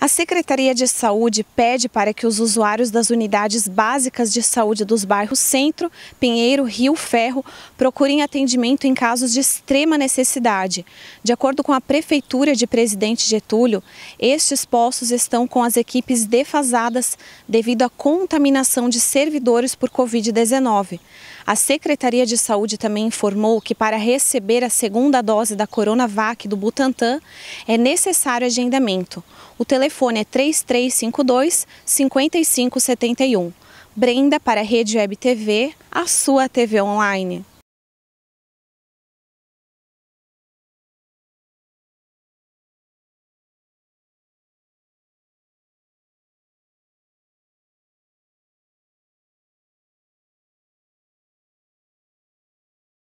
A Secretaria de Saúde pede para que os usuários das unidades básicas de saúde dos bairros Centro, Pinheiro, Rio Ferro procurem atendimento em casos de extrema necessidade. De acordo com a Prefeitura de Presidente Getúlio, estes postos estão com as equipes defasadas devido à contaminação de servidores por Covid-19. A Secretaria de Saúde também informou que para receber a segunda dose da Coronavac do Butantan é necessário agendamento. O telefone telefone é 3352 5571. Brenda para a Rede Web TV, a sua TV online.